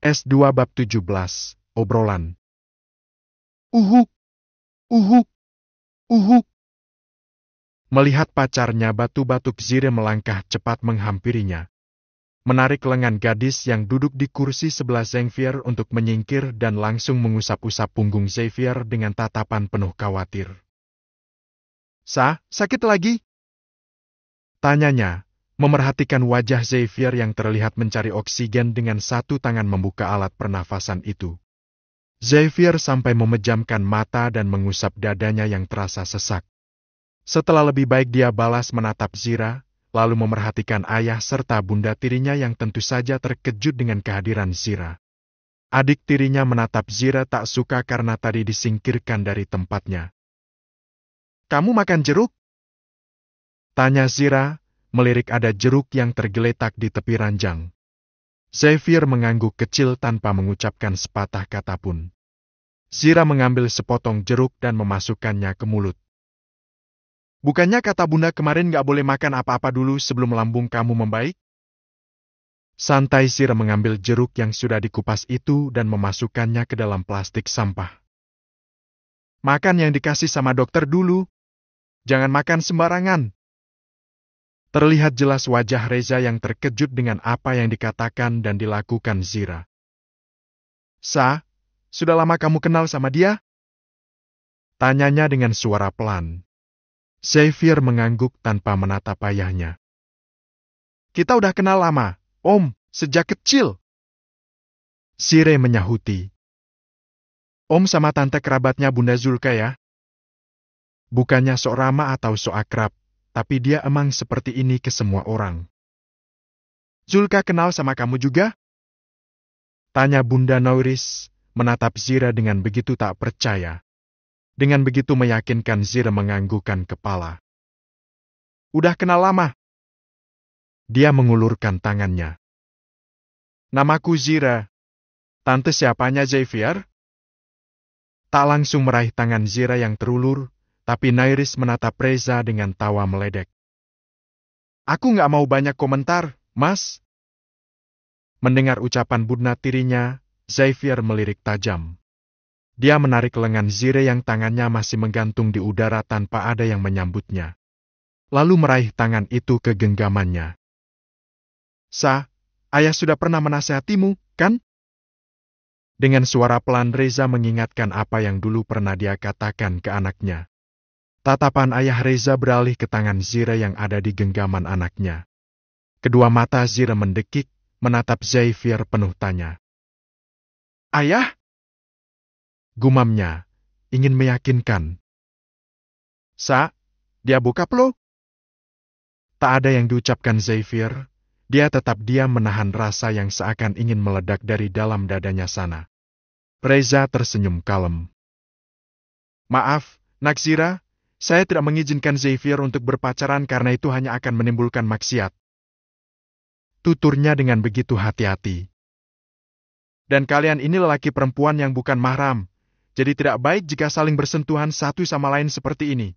S2 bab 17, obrolan. Uhuk, uhuk, uhuk. Melihat pacarnya batu-batu Zire melangkah cepat menghampirinya. Menarik lengan gadis yang duduk di kursi sebelah zephyr untuk menyingkir dan langsung mengusap-usap punggung zephyr dengan tatapan penuh khawatir. Sa, sakit lagi? Tanyanya, Memerhatikan wajah Xavier yang terlihat mencari oksigen dengan satu tangan membuka alat pernafasan itu. Xavier sampai memejamkan mata dan mengusap dadanya yang terasa sesak. Setelah lebih baik dia balas menatap Zira, lalu memerhatikan ayah serta bunda tirinya yang tentu saja terkejut dengan kehadiran Zira. Adik tirinya menatap Zira tak suka karena tadi disingkirkan dari tempatnya. Kamu makan jeruk? Tanya Zira, melirik ada jeruk yang tergeletak di tepi ranjang. Xavier mengangguk kecil tanpa mengucapkan sepatah kata pun. Sira mengambil sepotong jeruk dan memasukkannya ke mulut. Bukannya kata bunda kemarin gak boleh makan apa-apa dulu sebelum lambung kamu membaik? Santai Sira mengambil jeruk yang sudah dikupas itu dan memasukkannya ke dalam plastik sampah. Makan yang dikasih sama dokter dulu. Jangan makan sembarangan. Terlihat jelas wajah Reza yang terkejut dengan apa yang dikatakan dan dilakukan Zira. Sa, sudah lama kamu kenal sama dia? Tanyanya dengan suara pelan. Xavier mengangguk tanpa menatap ayahnya. Kita udah kenal lama, Om, sejak kecil. Sire menyahuti. Om sama tante kerabatnya Bunda Zulka ya? Bukannya sok ramah atau sok akrab, tapi dia emang seperti ini ke semua orang. Zulka kenal sama kamu juga? Tanya Bunda Nauris, menatap Zira dengan begitu tak percaya. Dengan begitu meyakinkan Zira menganggukkan kepala. Udah kenal lama? Dia mengulurkan tangannya. Namaku Zira. Tante siapanya Xavier? Tak langsung meraih tangan Zira yang terulur, tapi Nairis menatap Reza dengan tawa meledek. Aku nggak mau banyak komentar, mas. Mendengar ucapan Budna tirinya, Xavier melirik tajam. Dia menarik lengan Zire yang tangannya masih menggantung di udara tanpa ada yang menyambutnya. Lalu meraih tangan itu ke genggamannya. Sa, ayah sudah pernah menasehatimu, kan? Dengan suara pelan Reza mengingatkan apa yang dulu pernah dia katakan ke anaknya. Tatapan ayah Reza beralih ke tangan Zira yang ada di genggaman anaknya. Kedua mata Zira mendekik, menatap Zaifir penuh tanya. Ayah? Gumamnya, ingin meyakinkan. Sa, dia buka lo? Tak ada yang diucapkan Zaifir, dia tetap diam menahan rasa yang seakan ingin meledak dari dalam dadanya sana. Reza tersenyum kalem. Maaf, nak Zira. Saya tidak mengizinkan Xavier untuk berpacaran karena itu hanya akan menimbulkan maksiat. Tuturnya dengan begitu hati-hati. Dan kalian ini lelaki perempuan yang bukan mahram, jadi tidak baik jika saling bersentuhan satu sama lain seperti ini.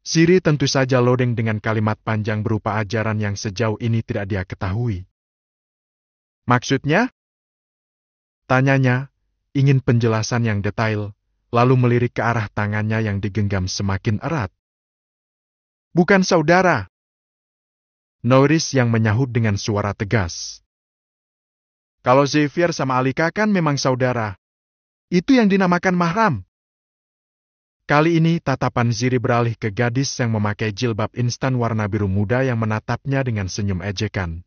Siri tentu saja lodeng dengan kalimat panjang berupa ajaran yang sejauh ini tidak dia ketahui. Maksudnya? Tanyanya, ingin penjelasan yang detail, lalu melirik ke arah tangannya yang digenggam semakin erat. Bukan saudara. Norris yang menyahut dengan suara tegas. Kalau Xavier sama Alika kan memang saudara. Itu yang dinamakan mahram. Kali ini tatapan Ziri beralih ke gadis yang memakai jilbab instan warna biru muda yang menatapnya dengan senyum ejekan.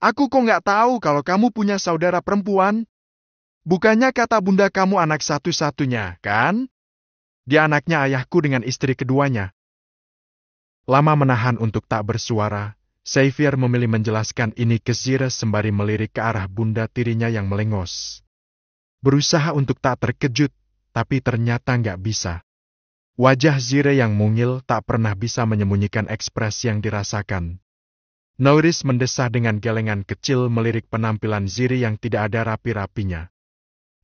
Aku kok nggak tahu kalau kamu punya saudara perempuan? Bukannya kata bunda kamu anak satu-satunya, kan? Dia anaknya ayahku dengan istri keduanya. Lama menahan untuk tak bersuara, Xavier memilih menjelaskan ini ke Zira sembari melirik ke arah bunda tirinya yang melengos. Berusaha untuk tak terkejut, tapi ternyata nggak bisa. Wajah Zire yang mungil tak pernah bisa menyembunyikan ekspresi yang dirasakan. Nauris mendesah dengan gelengan kecil melirik penampilan Ziri yang tidak ada rapi-rapinya.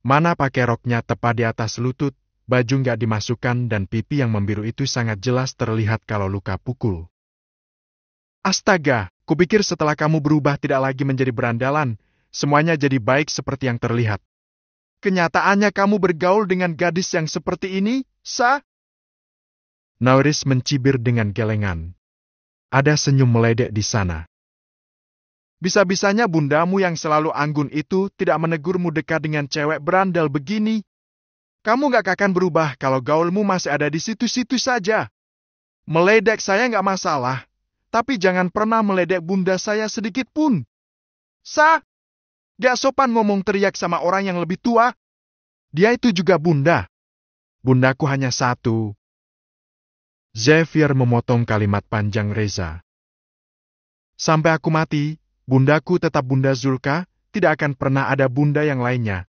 Mana pakai roknya tepat di atas lutut, baju nggak dimasukkan dan pipi yang membiru itu sangat jelas terlihat kalau luka pukul. Astaga, kupikir setelah kamu berubah tidak lagi menjadi berandalan, semuanya jadi baik seperti yang terlihat. Kenyataannya kamu bergaul dengan gadis yang seperti ini, sa? Nauris mencibir dengan gelengan. Ada senyum meledek di sana. Bisa-bisanya bundamu yang selalu anggun itu tidak menegurmu dekat dengan cewek berandal begini. Kamu gak akan berubah kalau gaulmu masih ada di situ-situ saja. Meledek saya gak masalah, tapi jangan pernah meledek bunda saya sedikit pun. Sa, gak sopan ngomong teriak sama orang yang lebih tua. Dia itu juga bunda. Bundaku hanya satu. Zevir memotong kalimat panjang Reza. Sampai aku mati, bundaku tetap Bunda Zulka, tidak akan pernah ada bunda yang lainnya.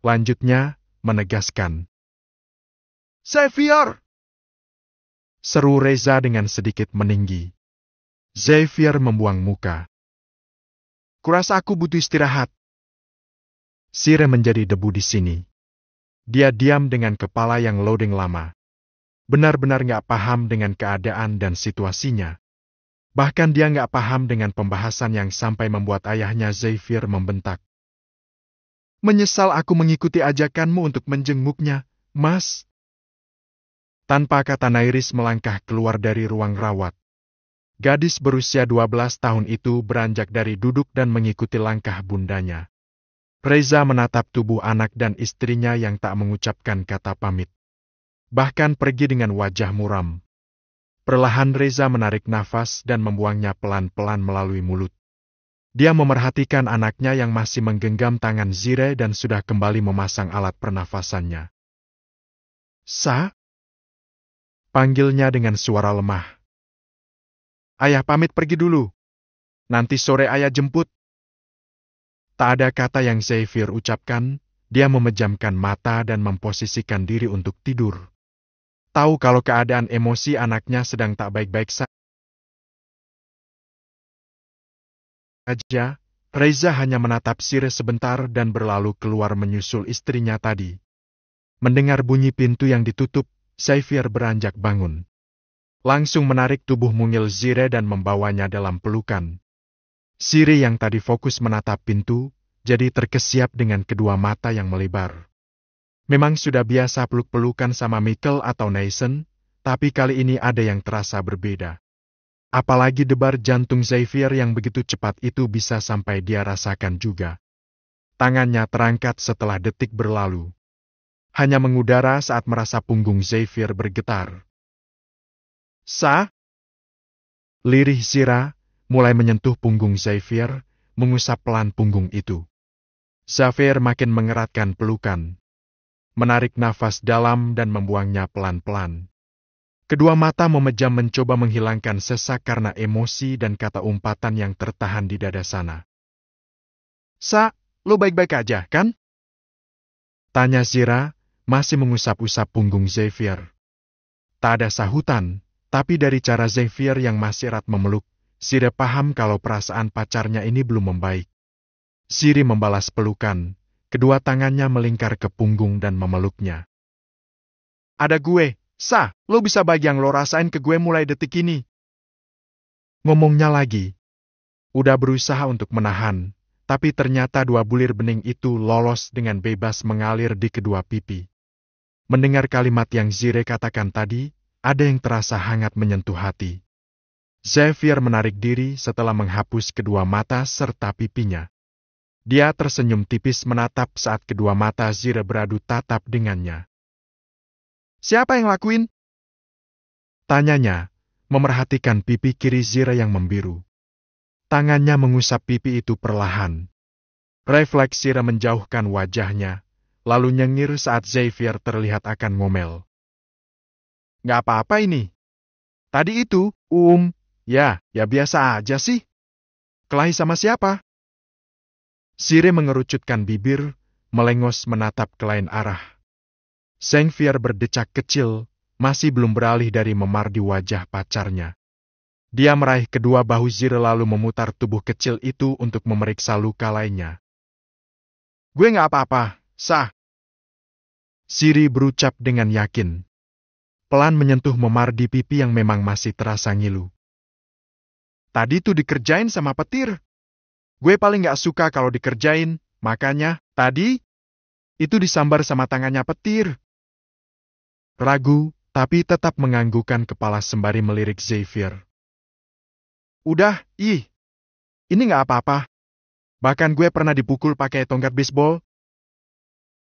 Lanjutnya, menegaskan. Xavier! Seru Reza dengan sedikit meninggi. Xavier membuang muka. Kurasa aku butuh istirahat. Sire menjadi debu di sini. Dia diam dengan kepala yang loading lama. Benar-benar nggak paham dengan keadaan dan situasinya. Bahkan dia nggak paham dengan pembahasan yang sampai membuat ayahnya Zephyr membentak. Menyesal aku mengikuti ajakanmu untuk menjenguknya, Mas. Tanpa kata Nairis melangkah keluar dari ruang rawat. Gadis berusia 12 tahun itu beranjak dari duduk dan mengikuti langkah bundanya. Reza menatap tubuh anak dan istrinya yang tak mengucapkan kata pamit. Bahkan pergi dengan wajah muram, Perlahan Reza menarik nafas dan membuangnya pelan-pelan melalui mulut. Dia memerhatikan anaknya yang masih menggenggam tangan Zire dan sudah kembali memasang alat pernafasannya. Sa? Panggilnya dengan suara lemah. Ayah pamit pergi dulu. Nanti sore ayah jemput. Tak ada kata yang Zephyr ucapkan, dia memejamkan mata dan memposisikan diri untuk tidur tahu kalau keadaan emosi anaknya sedang tak baik-baik saja, Reza hanya menatap Sire sebentar dan berlalu keluar menyusul istrinya tadi. Mendengar bunyi pintu yang ditutup, Saifir beranjak bangun. Langsung menarik tubuh mungil Zire dan membawanya dalam pelukan. Sire yang tadi fokus menatap pintu, jadi terkesiap dengan kedua mata yang melebar. Memang sudah biasa peluk-pelukan sama Michael atau Nathan, tapi kali ini ada yang terasa berbeda. Apalagi debar jantung Xavier yang begitu cepat itu bisa sampai dia rasakan juga. Tangannya terangkat setelah detik berlalu. Hanya mengudara saat merasa punggung Xavier bergetar. Sa? Lirih Zira mulai menyentuh punggung Xavier, mengusap pelan punggung itu. Xavier makin mengeratkan pelukan menarik nafas dalam dan membuangnya pelan-pelan. Kedua mata memejam mencoba menghilangkan sesak karena emosi dan kata umpatan yang tertahan di dada sana. Sa, lu baik-baik aja, kan? Tanya Zira, masih mengusap-usap punggung Xavier. Tak ada sahutan, tapi dari cara Xavier yang masih erat memeluk, Zira paham kalau perasaan pacarnya ini belum membaik. Siri membalas pelukan, Kedua tangannya melingkar ke punggung dan memeluknya. Ada gue, sah, lo bisa bagi yang lo rasain ke gue mulai detik ini. Ngomongnya lagi. Udah berusaha untuk menahan, tapi ternyata dua bulir bening itu lolos dengan bebas mengalir di kedua pipi. Mendengar kalimat yang Zire katakan tadi, ada yang terasa hangat menyentuh hati. Xavier menarik diri setelah menghapus kedua mata serta pipinya. Dia tersenyum tipis menatap saat kedua mata Zira beradu tatap dengannya. Siapa yang lakuin? Tanyanya, memerhatikan pipi kiri Zira yang membiru. Tangannya mengusap pipi itu perlahan. Refleks Zira menjauhkan wajahnya, lalu nyengir saat Xavier terlihat akan ngomel. Gak apa-apa ini. Tadi itu, Um, ya, ya biasa aja sih. Kelahi sama siapa? Sire mengerucutkan bibir, melengos menatap ke lain arah. Seng Fier berdecak kecil, masih belum beralih dari memar di wajah pacarnya. Dia meraih kedua bahu Zire lalu memutar tubuh kecil itu untuk memeriksa luka lainnya. Gue gak apa-apa, sah. Siri berucap dengan yakin. Pelan menyentuh memar di pipi yang memang masih terasa ngilu. Tadi tuh dikerjain sama petir, Gue paling gak suka kalau dikerjain, makanya, tadi, itu disambar sama tangannya petir. Ragu, tapi tetap menganggukkan kepala sembari melirik Xavier. Udah, ih. Ini gak apa-apa. Bahkan gue pernah dipukul pakai tongkat baseball.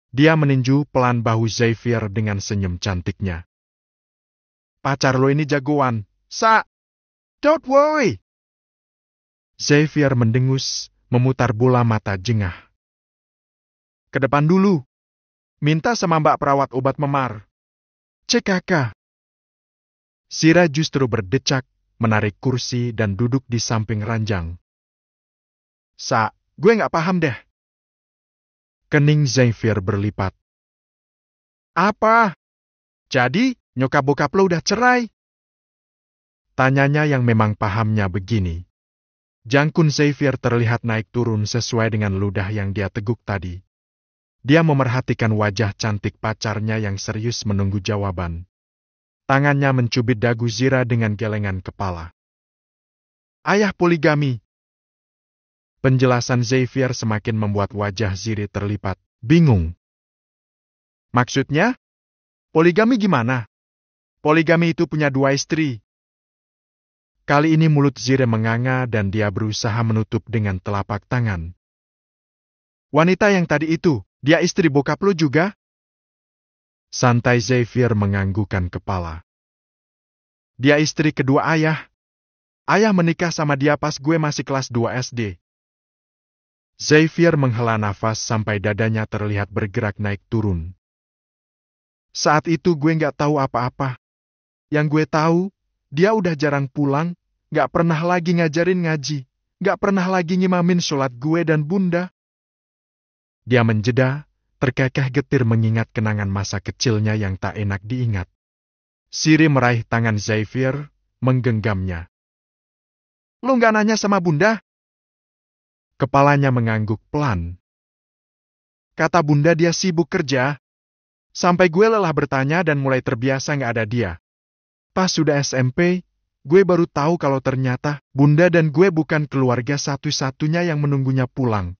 Dia meninju pelan bahu Xavier dengan senyum cantiknya. Pacar lo ini jagoan. Sa, don't worry. Xavier mendengus, memutar bola mata jengah. Ke depan dulu. Minta sama mbak perawat obat memar. CKK. Sira justru berdecak, menarik kursi dan duduk di samping ranjang. Sa, gue nggak paham deh. Kening Zephyr berlipat. Apa? Jadi, nyokap bokap lo udah cerai? Tanyanya yang memang pahamnya begini. Jangkun Xavier terlihat naik turun sesuai dengan ludah yang dia teguk tadi. Dia memerhatikan wajah cantik pacarnya yang serius menunggu jawaban. Tangannya mencubit dagu Zira dengan gelengan kepala. Ayah poligami. Penjelasan Xavier semakin membuat wajah Ziri terlipat, bingung. Maksudnya? Poligami gimana? Poligami itu punya dua istri, Kali ini mulut Zire menganga dan dia berusaha menutup dengan telapak tangan. Wanita yang tadi itu, dia istri bokap lu juga? Santai Xavier menganggukan kepala. Dia istri kedua ayah. Ayah menikah sama dia pas gue masih kelas 2 SD. Xavier menghela nafas sampai dadanya terlihat bergerak naik turun. Saat itu gue nggak tahu apa-apa. Yang gue tahu, dia udah jarang pulang, Gak pernah lagi ngajarin ngaji. Gak pernah lagi ngimamin sholat gue dan bunda. Dia menjeda, terkekeh getir mengingat kenangan masa kecilnya yang tak enak diingat. Siri meraih tangan Xavier, menggenggamnya. Lu gak nanya sama bunda? Kepalanya mengangguk pelan. Kata bunda dia sibuk kerja. Sampai gue lelah bertanya dan mulai terbiasa gak ada dia. Pas sudah SMP, gue baru tahu kalau ternyata bunda dan gue bukan keluarga satu-satunya yang menunggunya pulang.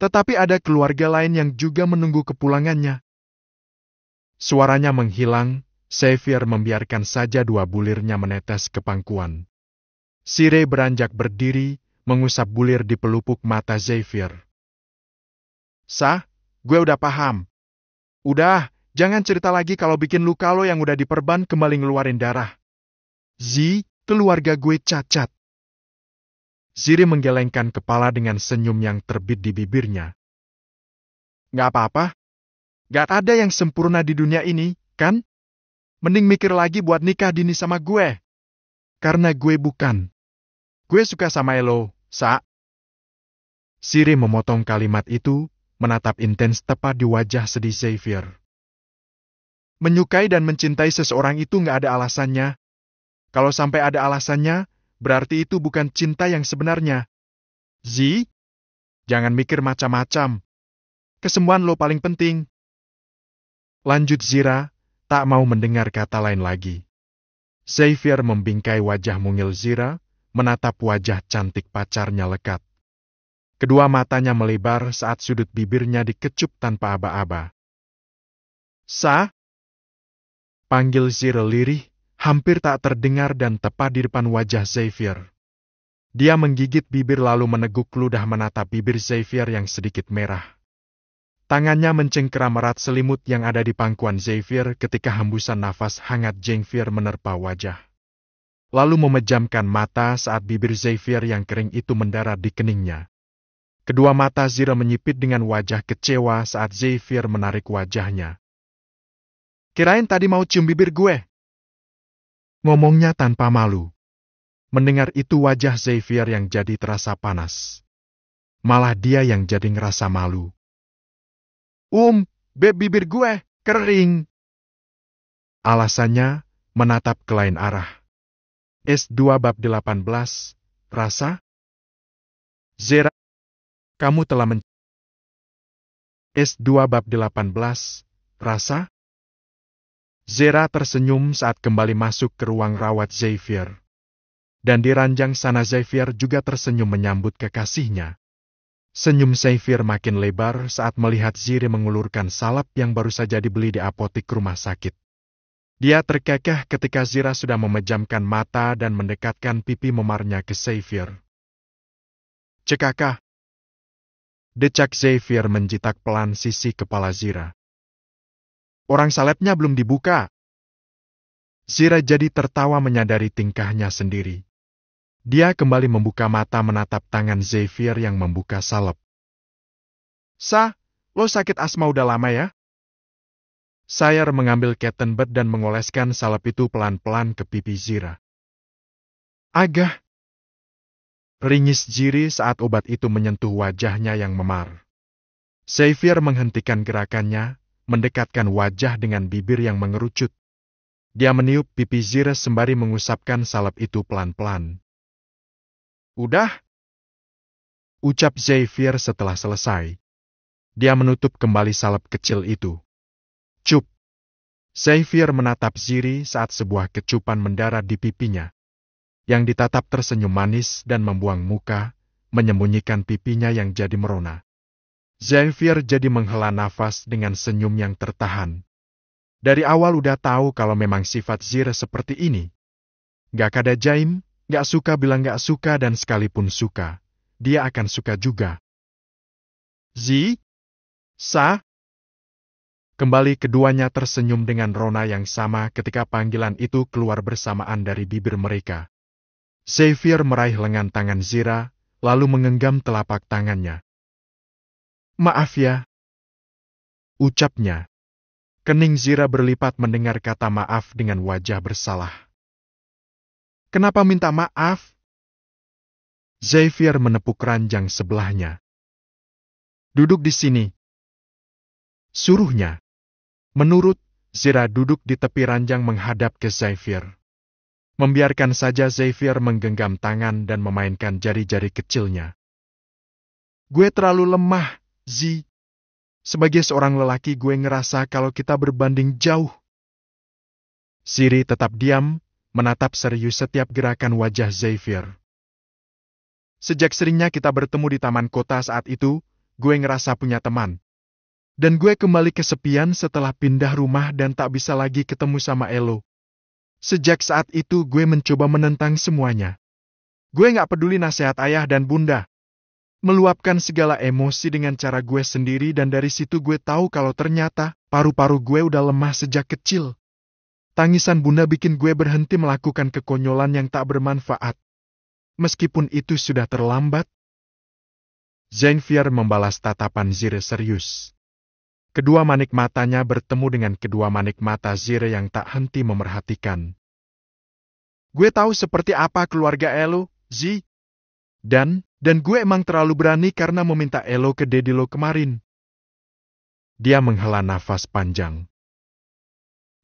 Tetapi ada keluarga lain yang juga menunggu kepulangannya. Suaranya menghilang, Xavier membiarkan saja dua bulirnya menetes ke pangkuan. Sire beranjak berdiri, mengusap bulir di pelupuk mata Xavier. Sah, gue udah paham. Udah, jangan cerita lagi kalau bikin luka lo yang udah diperban kembali ngeluarin darah. Zi, keluarga gue cacat. Ziri menggelengkan kepala dengan senyum yang terbit di bibirnya. Gak apa-apa. Gak ada yang sempurna di dunia ini, kan? Mending mikir lagi buat nikah dini sama gue. Karena gue bukan. Gue suka sama Elo, Sa. Siri memotong kalimat itu, menatap intens tepat di wajah sedih Xavier. Menyukai dan mencintai seseorang itu nggak ada alasannya, kalau sampai ada alasannya, berarti itu bukan cinta yang sebenarnya. Zi, jangan mikir macam-macam. Kesembuhan lo paling penting. Lanjut Zira, tak mau mendengar kata lain lagi. Xavier membingkai wajah mungil Zira, menatap wajah cantik pacarnya lekat. Kedua matanya melebar saat sudut bibirnya dikecup tanpa aba-aba. Sa? Panggil Zira lirih hampir tak terdengar dan tepat di depan wajah Xavier. Dia menggigit bibir lalu meneguk ludah menatap bibir Xavier yang sedikit merah. Tangannya mencengkeram erat selimut yang ada di pangkuan Xavier ketika hembusan nafas hangat Xavier menerpa wajah. Lalu memejamkan mata saat bibir Xavier yang kering itu mendarat di keningnya. Kedua mata Zira menyipit dengan wajah kecewa saat Xavier menarik wajahnya. Kirain tadi mau cium bibir gue. Ngomongnya tanpa malu. Mendengar itu wajah Xavier yang jadi terasa panas. Malah dia yang jadi ngerasa malu. Um, beb bibir gue, kering. Alasannya, menatap ke lain arah. S2 bab 18, rasa. Zera, kamu telah men... S2 bab 18, rasa. Zera tersenyum saat kembali masuk ke ruang rawat Xavier. Dan di ranjang sana Xavier juga tersenyum menyambut kekasihnya. Senyum Xavier makin lebar saat melihat Ziri mengulurkan salap yang baru saja dibeli di apotik rumah sakit. Dia terkekeh ketika Zira sudah memejamkan mata dan mendekatkan pipi memarnya ke Xavier. Cekakah? Decak Xavier menjitak pelan sisi kepala Zira. Orang salepnya belum dibuka. Zira jadi tertawa menyadari tingkahnya sendiri. Dia kembali membuka mata menatap tangan Zephyr yang membuka salep. Sah, lo sakit asma udah lama ya? Sayer mengambil kettenbed dan mengoleskan salep itu pelan-pelan ke pipi Zira. Agah. Ringis Jiri saat obat itu menyentuh wajahnya yang memar. Xavier menghentikan gerakannya, mendekatkan wajah dengan bibir yang mengerucut. Dia meniup pipi Zira sembari mengusapkan salep itu pelan-pelan. Udah? Ucap Xavier setelah selesai. Dia menutup kembali salep kecil itu. Cup. Xavier menatap Ziri saat sebuah kecupan mendarat di pipinya. Yang ditatap tersenyum manis dan membuang muka, menyembunyikan pipinya yang jadi merona. Xavier jadi menghela nafas dengan senyum yang tertahan. Dari awal udah tahu kalau memang sifat Zira seperti ini. Gak kada jaim, gak suka bilang gak suka dan sekalipun suka, dia akan suka juga. Zi? Sa? Kembali keduanya tersenyum dengan rona yang sama ketika panggilan itu keluar bersamaan dari bibir mereka. Xavier meraih lengan tangan Zira, lalu mengenggam telapak tangannya. Maaf ya. Ucapnya. Kening Zira berlipat mendengar kata maaf dengan wajah bersalah. Kenapa minta maaf? Xavier menepuk ranjang sebelahnya. Duduk di sini. Suruhnya. Menurut, Zira duduk di tepi ranjang menghadap ke Xavier. Membiarkan saja Xavier menggenggam tangan dan memainkan jari-jari kecilnya. Gue terlalu lemah, Z. Sebagai seorang lelaki gue ngerasa kalau kita berbanding jauh. Siri tetap diam, menatap serius setiap gerakan wajah Xavier. Sejak seringnya kita bertemu di taman kota saat itu, gue ngerasa punya teman. Dan gue kembali kesepian setelah pindah rumah dan tak bisa lagi ketemu sama Elo. Sejak saat itu gue mencoba menentang semuanya. Gue gak peduli nasihat ayah dan bunda meluapkan segala emosi dengan cara gue sendiri dan dari situ gue tahu kalau ternyata paru-paru gue udah lemah sejak kecil. Tangisan bunda bikin gue berhenti melakukan kekonyolan yang tak bermanfaat. Meskipun itu sudah terlambat, Zainfier membalas tatapan Zire serius. Kedua manik matanya bertemu dengan kedua manik mata Zire yang tak henti memerhatikan. Gue tahu seperti apa keluarga Elo, Zi. Dan, dan gue emang terlalu berani karena meminta Elo ke Dedi lo kemarin. Dia menghela nafas panjang.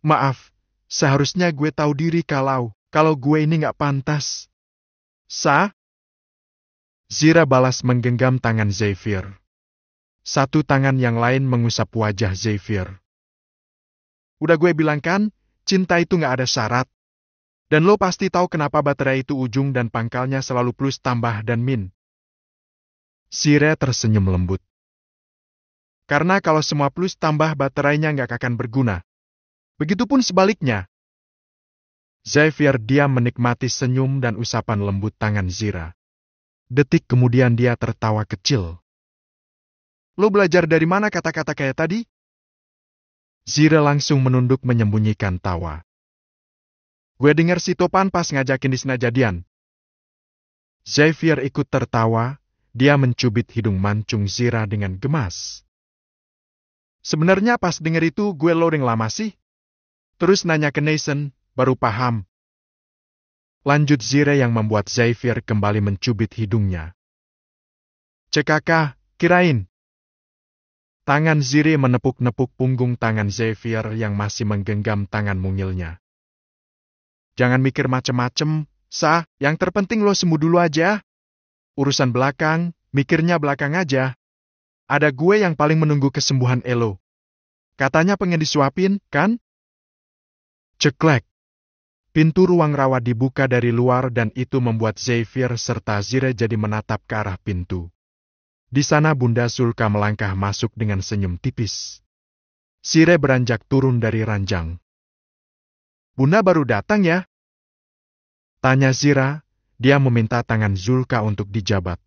Maaf, seharusnya gue tahu diri kalau, kalau gue ini gak pantas. Sa? Zira balas menggenggam tangan Zephyr. Satu tangan yang lain mengusap wajah Zephyr. Udah gue bilang kan, cinta itu gak ada syarat. Dan lo pasti tahu kenapa baterai itu ujung dan pangkalnya selalu plus tambah dan min. Sire tersenyum lembut. Karena kalau semua plus tambah baterainya nggak akan berguna. Begitupun sebaliknya. Xavier diam menikmati senyum dan usapan lembut tangan Zira. Detik kemudian dia tertawa kecil. Lo belajar dari mana kata-kata kayak tadi? Zira langsung menunduk menyembunyikan tawa. Gue denger si Topan pas ngajakin di jadian. Xavier ikut tertawa, dia mencubit hidung mancung Zira dengan gemas. Sebenarnya pas denger itu gue loading lama sih. Terus nanya ke Nathan, baru paham. Lanjut Zira yang membuat Xavier kembali mencubit hidungnya. Cekakah, kirain. Tangan Ziri menepuk-nepuk punggung tangan Xavier yang masih menggenggam tangan mungilnya. Jangan mikir macem-macem, sah. yang terpenting lo semu dulu aja. Ah urusan belakang, mikirnya belakang aja. Ada gue yang paling menunggu kesembuhan Elo. Katanya pengen disuapin, kan? Ceklek. Pintu ruang rawat dibuka dari luar dan itu membuat Xavier serta Zire jadi menatap ke arah pintu. Di sana Bunda Sulka melangkah masuk dengan senyum tipis. Sire beranjak turun dari ranjang. Bunda baru datang ya? Tanya Zira, dia meminta tangan Zulka untuk dijabat.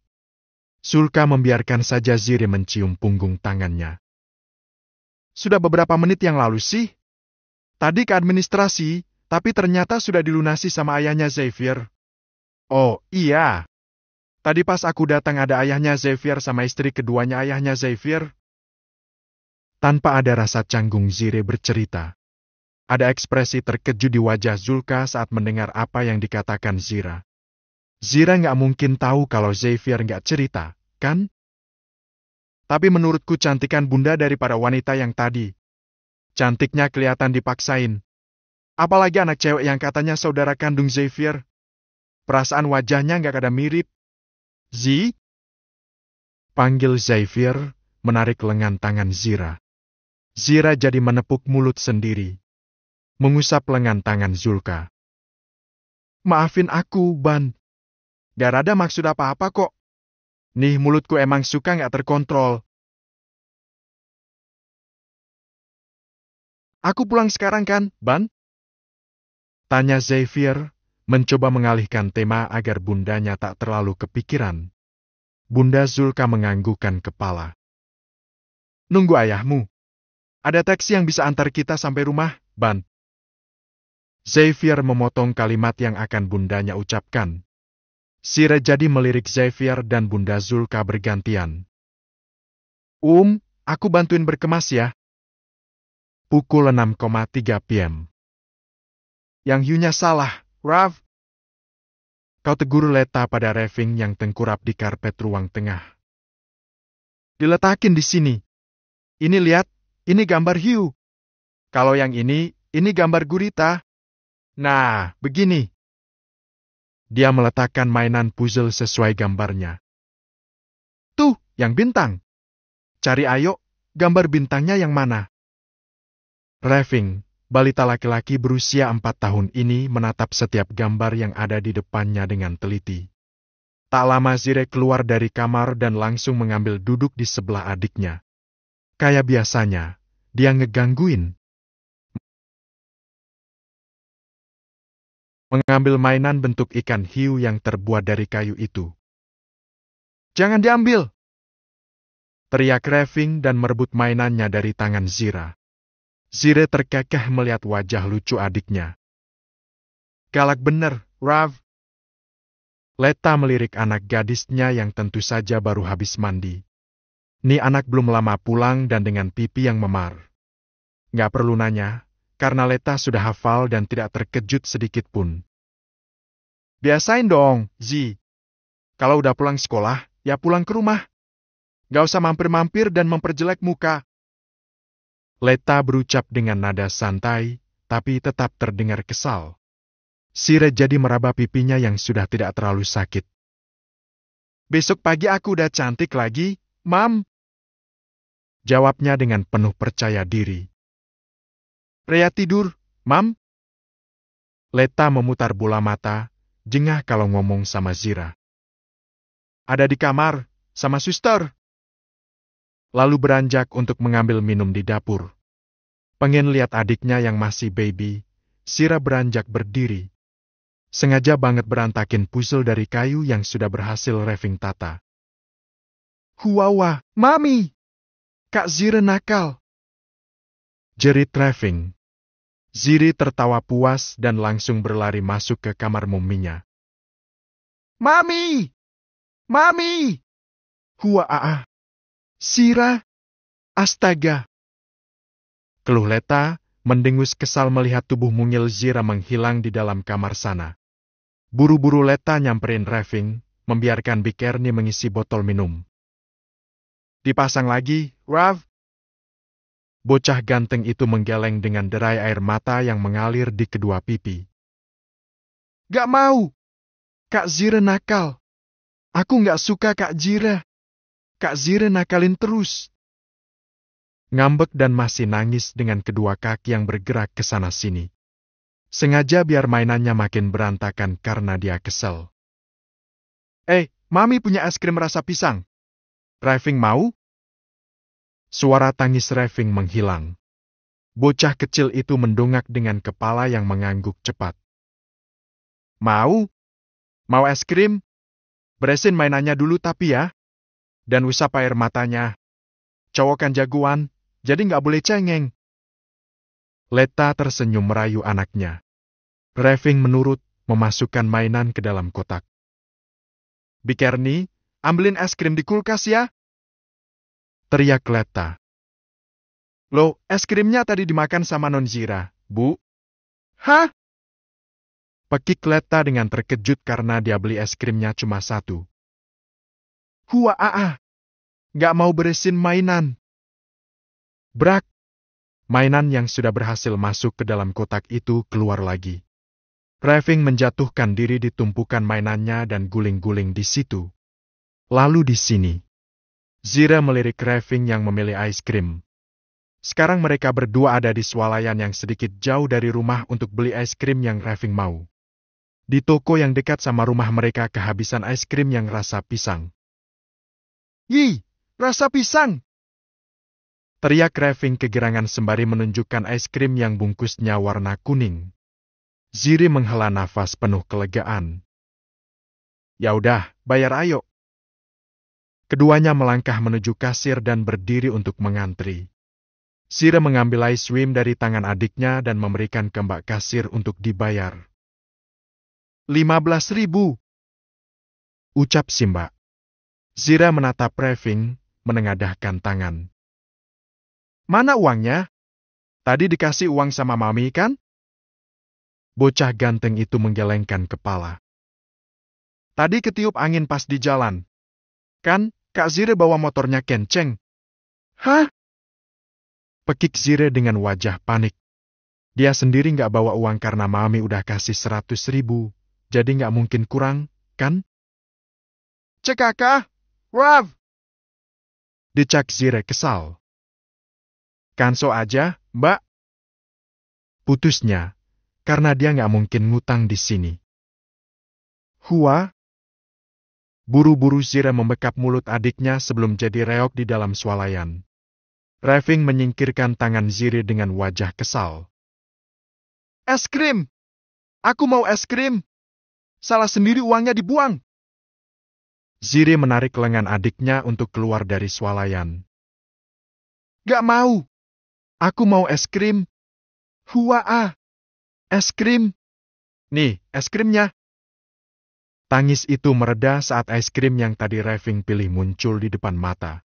Zulka membiarkan saja Ziri mencium punggung tangannya. Sudah beberapa menit yang lalu sih. Tadi ke administrasi, tapi ternyata sudah dilunasi sama ayahnya Xavier. Oh, iya. Tadi pas aku datang ada ayahnya Xavier sama istri keduanya ayahnya Xavier. Tanpa ada rasa canggung Zire bercerita. Ada ekspresi terkejut di wajah Zulka saat mendengar apa yang dikatakan Zira. Zira nggak mungkin tahu kalau Xavier nggak cerita, kan? Tapi menurutku cantikan bunda daripada wanita yang tadi. Cantiknya kelihatan dipaksain. Apalagi anak cewek yang katanya saudara kandung Xavier. Perasaan wajahnya nggak ada mirip. Zi? Panggil Xavier, menarik lengan tangan Zira. Zira jadi menepuk mulut sendiri. Mengusap lengan tangan Zulka. Maafin aku, Ban, Gak ada maksud apa-apa kok. Nih mulutku emang suka gak terkontrol. Aku pulang sekarang kan, Ban? Tanya Xavier, mencoba mengalihkan tema agar bundanya tak terlalu kepikiran. Bunda Zulka menganggukkan kepala. Nunggu ayahmu. Ada taksi yang bisa antar kita sampai rumah, Ban. Xavier memotong kalimat yang akan bundanya ucapkan. Si Rejadi melirik Xavier dan Bunda Zulka bergantian. Um, aku bantuin berkemas ya. Pukul 6,3 PM. Yang hiunya salah, Rav. Kau tegur Leta pada Reving yang tengkurap di karpet ruang tengah. Diletakin di sini. Ini lihat, ini gambar Hiu. Kalau yang ini, ini gambar Gurita. Nah, begini. Dia meletakkan mainan puzzle sesuai gambarnya. Tuh, yang bintang. Cari ayo, gambar bintangnya yang mana? Raving, balita laki-laki berusia empat tahun ini menatap setiap gambar yang ada di depannya dengan teliti. Tak lama Zire keluar dari kamar dan langsung mengambil duduk di sebelah adiknya. Kayak biasanya, dia ngegangguin. mengambil mainan bentuk ikan hiu yang terbuat dari kayu itu. Jangan diambil! Teriak Reving dan merebut mainannya dari tangan Zira. Zira terkekeh melihat wajah lucu adiknya. Galak bener, Rav. Leta melirik anak gadisnya yang tentu saja baru habis mandi. Ni anak belum lama pulang dan dengan pipi yang memar. Nggak perlu nanya, karena Leta sudah hafal dan tidak terkejut sedikit pun. Biasain dong, Zi. Kalau udah pulang sekolah, ya pulang ke rumah. Gak usah mampir-mampir dan memperjelek muka. Leta berucap dengan nada santai, tapi tetap terdengar kesal. Sire jadi meraba pipinya yang sudah tidak terlalu sakit. Besok pagi aku udah cantik lagi, Mam. Jawabnya dengan penuh percaya diri. Pria tidur, Mam? Leta memutar bola mata, jengah kalau ngomong sama Zira. Ada di kamar, sama suster. Lalu beranjak untuk mengambil minum di dapur. Pengen lihat adiknya yang masih baby, Zira beranjak berdiri. Sengaja banget berantakin puzzle dari kayu yang sudah berhasil reving Tata. Huawa, Mami! Kak Zira nakal. Jerit Treving. Ziri tertawa puas dan langsung berlari masuk ke kamar muminya. Mami! Mami! Hua aa. Sira! Astaga! Keluh Leta, mendengus kesal melihat tubuh mungil Zira menghilang di dalam kamar sana. Buru-buru Leta nyamperin Reving, membiarkan Bikerni mengisi botol minum. Dipasang lagi, Rav, bocah ganteng itu menggeleng dengan derai air mata yang mengalir di kedua pipi. Gak mau! Kak Zira nakal. Aku gak suka Kak Zira. Kak Zira nakalin terus. Ngambek dan masih nangis dengan kedua kaki yang bergerak ke sana-sini. Sengaja biar mainannya makin berantakan karena dia kesel. Eh, Mami punya es krim rasa pisang. Driving mau? Suara tangis Reving menghilang. Bocah kecil itu mendongak dengan kepala yang mengangguk cepat. Mau? Mau es krim? Beresin mainannya dulu tapi ya. Dan usap air matanya. Cowokan jagoan, jadi nggak boleh cengeng. Leta tersenyum merayu anaknya. Reving menurut, memasukkan mainan ke dalam kotak. Bikerni, ambilin es krim di kulkas ya teriak Letta. Loh, es krimnya tadi dimakan sama Nonzira, Bu. Hah? Pekik Letta dengan terkejut karena dia beli es krimnya cuma satu. Hua aa, gak mau beresin mainan. Brak, mainan yang sudah berhasil masuk ke dalam kotak itu keluar lagi. Raving menjatuhkan diri di tumpukan mainannya dan guling-guling di situ. Lalu di sini. Zira melirik Craving yang memilih ice cream. Sekarang mereka berdua ada di swalayan yang sedikit jauh dari rumah untuk beli ice cream yang Craving mau. Di toko yang dekat sama rumah mereka kehabisan ice cream yang rasa pisang. Yi, rasa pisang! Teriak Craving kegerangan sembari menunjukkan ice cream yang bungkusnya warna kuning. Ziri menghela nafas penuh kelegaan. Ya udah, bayar ayo, Keduanya melangkah menuju kasir dan berdiri untuk mengantri. Sire mengambil ice cream dari tangan adiknya dan memberikan ke mbak kasir untuk dibayar. 15 ribu. Ucap Simba. Zira menatap Reving, menengadahkan tangan. Mana uangnya? Tadi dikasih uang sama mami kan? Bocah ganteng itu menggelengkan kepala. Tadi ketiup angin pas di jalan. Kan, Kak Zire bawa motornya kenceng. Hah? Pekik Zire dengan wajah panik. Dia sendiri nggak bawa uang karena Mami udah kasih seratus ribu, jadi nggak mungkin kurang, kan? Cekaka! Rav! Dicak Zire kesal. Kanso aja, mbak. Putusnya, karena dia nggak mungkin ngutang di sini. Hua, Buru-buru Zira membekap mulut adiknya sebelum jadi reok di dalam swalayan. Raving menyingkirkan tangan Ziri dengan wajah kesal. Es krim! Aku mau es krim! Salah sendiri uangnya dibuang! Ziri menarik lengan adiknya untuk keluar dari swalayan. Gak mau! Aku mau es krim! Hua ah! Es krim! Nih, es krimnya! Tangis itu mereda saat es krim yang tadi Reving pilih muncul di depan mata.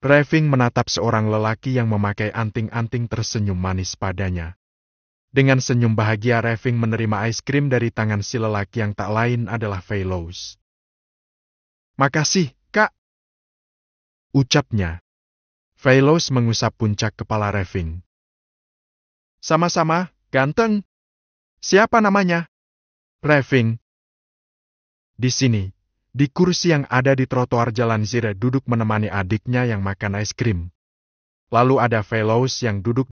Reving menatap seorang lelaki yang memakai anting-anting tersenyum manis padanya. Dengan senyum bahagia Reving menerima es krim dari tangan si lelaki yang tak lain adalah Feilos. Makasih, Kak! Ucapnya. Feilos mengusap puncak kepala Reving. Sama-sama, ganteng. Siapa namanya? Reving, di sini, di kursi yang ada di trotoar jalan Zira duduk menemani adiknya yang makan es krim. Lalu ada Veloz yang duduk